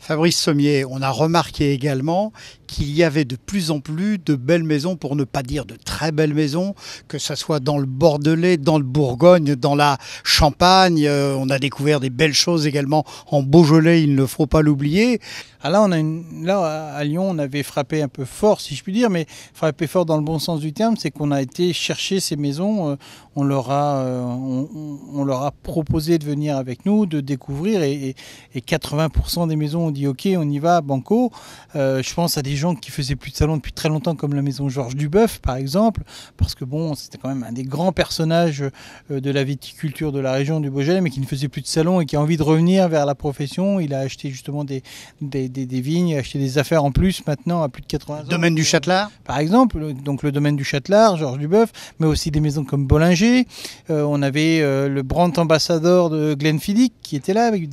Fabrice Sommier, on a remarqué également qu'il y avait de plus en plus de belles maisons, pour ne pas dire de très belles maisons, que ce soit dans le Bordelais, dans le Bourgogne, dans la Champagne. Euh, on a découvert des belles choses également en Beaujolais, il ne faut pas l'oublier. Ah, là, à Lyon, on avait frappé un peu fort, si je puis dire, mais frappé fort dans le bon sens du terme, c'est qu'on a été chercher ces maisons, euh, on leur a, euh, on, leur a proposé de venir avec nous, de découvrir, et 80% des maisons on dit ok, on y va, banco. Euh, je pense à des gens qui faisaient plus de salon depuis très longtemps, comme la maison Georges Duboeuf, par exemple, parce que bon, c'était quand même un des grands personnages euh, de la viticulture de la région du Beaujolais, mais qui ne faisait plus de salon et qui a envie de revenir vers la profession. Il a acheté justement des, des, vignes, acheté des affaires en plus maintenant à plus de 80 ans. Domaine du Châtelard Par exemple, donc le domaine du Châtelard, Georges Duboeuf, mais aussi des maisons comme Bollinger. Euh, on avait le brand ambassador de Glenfiddich qui était là avec,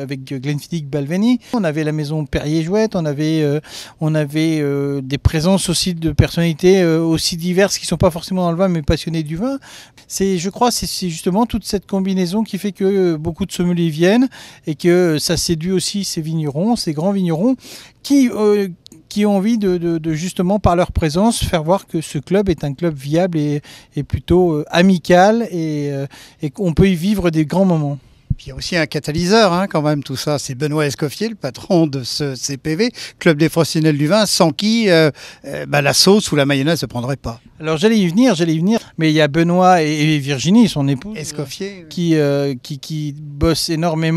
avec Glenfiddich Balvenie. On avait la maison Perrier-Jouette, on avait, euh, euh, des présences aussi de personnalités euh, aussi diverses qui ne sont pas forcément dans le vin mais passionnées du vin. C'est, je crois, c'est justement toute cette combinaison qui fait que beaucoup de sommeliers viennent et que ça séduit aussi ces vignerons, ces grands vignerons qui ont envie de, justement par leur présence faire voir que ce club est un club viable et, plutôt amical et qu'on peut y vivre des grands moments il y a aussi un catalyseur hein, quand même tout ça. C'est Benoît Escoffier, le patron de ce CPV, Club des professionnels du vin, sans qui euh, euh, bah, la sauce ou la mayonnaise ne prendrait pas. Alors j'allais y venir, j'allais y venir. Mais il y a Benoît et, Virginie, son épouse, Escoffier, qui, euh, qui, qui bossent énormément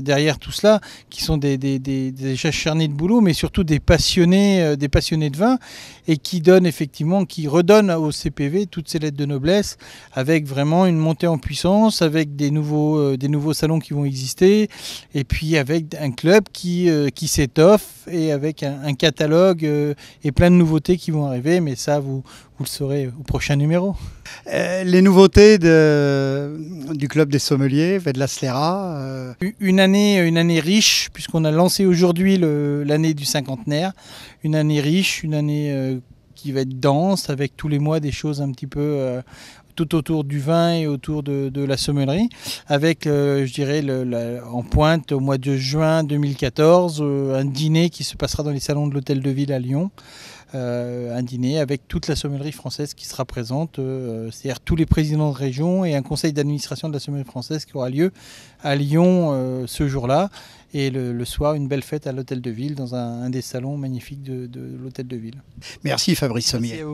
derrière tout cela, qui sont des, des, des, de boulot, mais surtout des passionnés, des passionnés de vin, et qui donnent effectivement, qui redonnent au CPV toutes ces lettres de noblesse, avec vraiment une montée en puissance, avec des nouveaux, des nouveaux salons qui vont exister, et puis avec un club qui, euh, qui s'étoffe et avec un, catalogue euh, et plein de nouveautés qui vont arriver, mais ça, vous, vous le saurez au prochain numéro. Euh, les nouveautés de, du club des sommeliers, Vedlas sléra Une, année, une année riche, puisqu'on a lancé aujourd'hui l'année du cinquantenaire, une année riche, une année qui va être dense, avec tous les mois des choses un petit peu tout autour du vin et autour de, la sommellerie, avec, euh, je dirais, en pointe au mois de juin 2014, euh, un dîner qui se passera dans les salons de l'Hôtel de Ville à Lyon. Euh, un dîner avec toute la sommellerie française qui sera présente, c'est-à-dire tous les présidents de région et un conseil d'administration de la sommellerie française qui aura lieu à Lyon ce jour-là. Et le, soir, une belle fête à l'Hôtel de Ville dans un, des salons magnifiques de, l'Hôtel de Ville. Merci Fabrice Sommier.